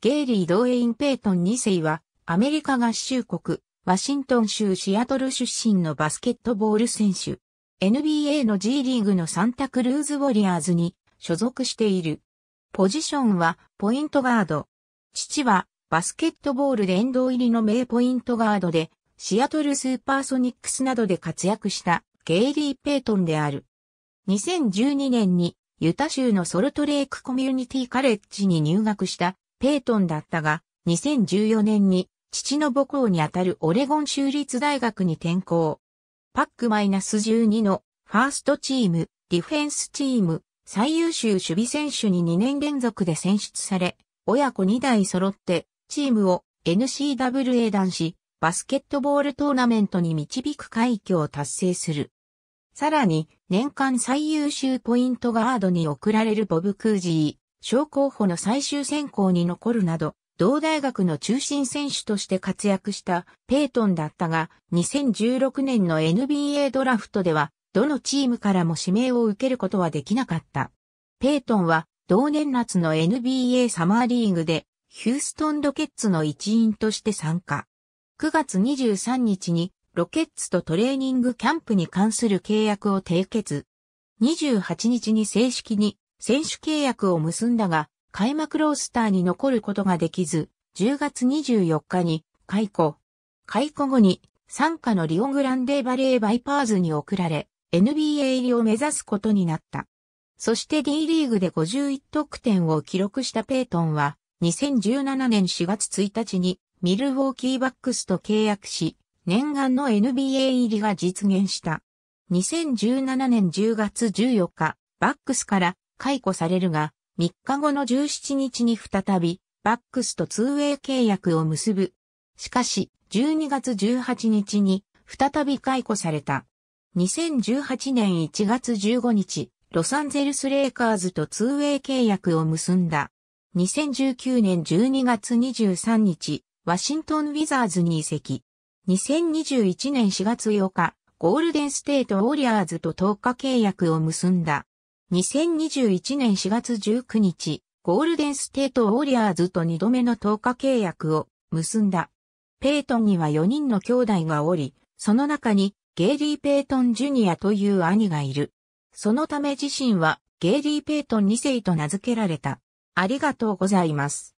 ゲイリー・ドウェイン・ペイトン2世は、アメリカ合衆国、ワシントン州シアトル出身のバスケットボール選手。NBA の G リーグのサンタクルーズ・ウォリアーズに所属している。ポジションは、ポイントガード。父は、バスケットボール殿堂入りの名ポイントガードで、シアトルスーパーソニックスなどで活躍したゲイリー・ペイトンである。2012年にユタ州のソルトレークコミュニティカレッジに入学したペイトンだったが、2014年に父の母校にあたるオレゴン州立大学に転校。パックマイナス12のファーストチーム、ディフェンスチーム、最優秀守備選手に2年連続で選出され、親子2代揃ってチームを n c w a 団し、バスケットボールトーナメントに導く快挙を達成する。さらに、年間最優秀ポイントガードに贈られるボブ・クージー。小候補の最終選考に残るなど、同大学の中心選手として活躍したペイトンだったが、2016年の NBA ドラフトでは、どのチームからも指名を受けることはできなかった。ペイトンは、同年夏の NBA サマーリーグで、ヒューストンロケッツの一員として参加。9月23日に、ロケッツとトレーニングキャンプに関する契約を締結。28日に正式に選手契約を結んだが、開幕ロースターに残ることができず、10月24日に解雇。解雇後に、参加のリオグランデバレーバイパーズに送られ、NBA 入りを目指すことになった。そして D リーグで51得点を記録したペイトンは、2017年4月1日にミルウォーキーバックスと契約し、念願の NBA 入りが実現した。2017年10月14日、バックスから解雇されるが、3日後の17日に再び、バックスと 2way 契約を結ぶ。しかし、12月18日に再び解雇された。2018年1月15日、ロサンゼルスレイカーズと 2way 契約を結んだ。2019年12月23日、ワシントンウィザーズに移籍。2021年4月8日、ゴールデンステートウォリアーズと10日契約を結んだ。2021年4月19日、ゴールデンステートウォリアーズと2度目の10日契約を結んだ。ペイトンには4人の兄弟がおり、その中にゲイリー・ペイトン・ジュニアという兄がいる。そのため自身はゲイリー・ペイトン2世と名付けられた。ありがとうございます。